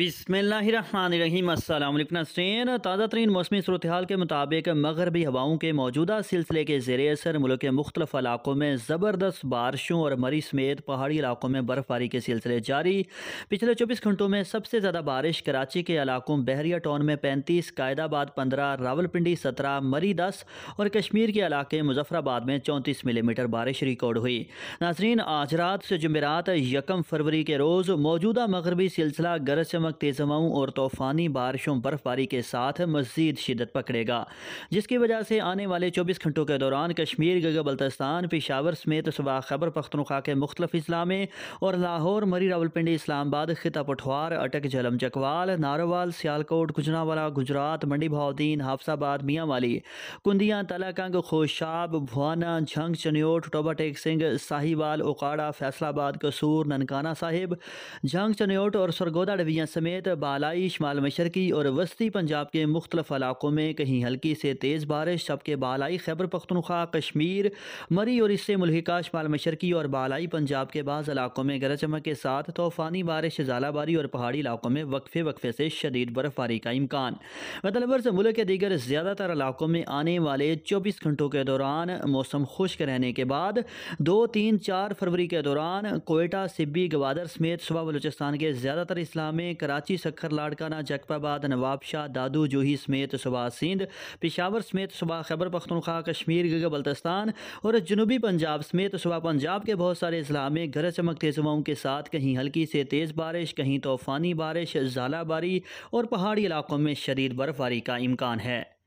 बिसमीम अल्लाम नसरीन ताज़ा तरीन मौसमी सूरत हाल के मुताबिक मगरबी हवाओं के मौजूदा सिलसिले के जेर असर मुल्क के मुख्तलिफ इलाकों में ज़बरदस्त बारिशों और मरी समेत पहाड़ी इलाकों में बर्फ़बारी के सिलसिले जारी पिछले चौबीस घंटों में सबसे ज़्यादा बारिश कराची के इलाकों बहरिया टाउन में पैंतीस कायदाबाद पंद्रह रावलपिंडी सत्रह मरी दस और कश्मीर के इलाके मुजफ़राबाद में चौंतीस मिलीमीटर बारिश रिकॉर्ड हुई नाजरीन आज रात से जमेरात यकम फरवरी के रोज़ मौजूदा मगरबी सिलसिला गरज चमक तेज हवाओं और तूफ़ानी बारिशों बर्फबारी के साथ मजीद शिदत पकड़ेगा जिसकी वजह से आने वाले चौबीस घंटों के दौरान कश्मीर गगा बल्तस्तान पिशावर समेत सुबह खबर पख्तनखा के मुख्तफ इज़ला में और लाहौर मरी रावलपिंडी इस्लामाबाद खिता पठवार अटक झलम चकवाल नारोवाल सियालकोट गुजरावाला गुजरात मंडी भावदीन हाफसाबाद मियाँ वाली कुंदिया तलाकंग खोशाब भुआना झंग चनियोट टोबा टेक सिंह साहिवाल उकाड़ा फैसलाबाद कसूर ननकाना साहिब झंग चनियोट और सरगोदा डिवीजन एरिया समेत बालाई शमाल मशरकी और वस्ती पंजाब के मुख्तलिफ इलाकों में कहीं हल्की से तेज़ बारिश जबकि बालाई खैबर पख्तनख्वा कश्मीर मरी और इससे मुलहिका शमाल मशरकी और बालाई पंजाब के बाद इलाकों में गरज चमक के साथ तूफ़ानी बारिश झालाबारी और पहाड़ी इलाकों में वक्फे वक्फे से शदीद बर्फबारी का इम्कान मतलब मुल्क के दीगर ज़्यादातर इलाकों में आने वाले चौबीस घंटों के दौरान मौसम खुश्क रहने के बाद दो तीन चार फरवरी के दौरान कोयटा सिब्बी गवादर समेत सुबह बलूचिस्तान के ज़्यादातर इस्लामे कराची सखर लाड़काना जकपाबाद नवाबशाह दादू जूही समेत सुबह सिंध पिशावर समेत सुबह खैबर पख्तनख्वा कश्मीर गग बल्तस्तान और जनूबी पंजाब समेत सुबह पंजाब के बहुत सारे अजला में गरज तेज हवाओं के साथ कहीं हल्की से तेज़ बारिश कहीं तूफ़ानी बारिश झालाबारी और पहाड़ी इलाकों में शदीद बर्फबारी का इम्कान है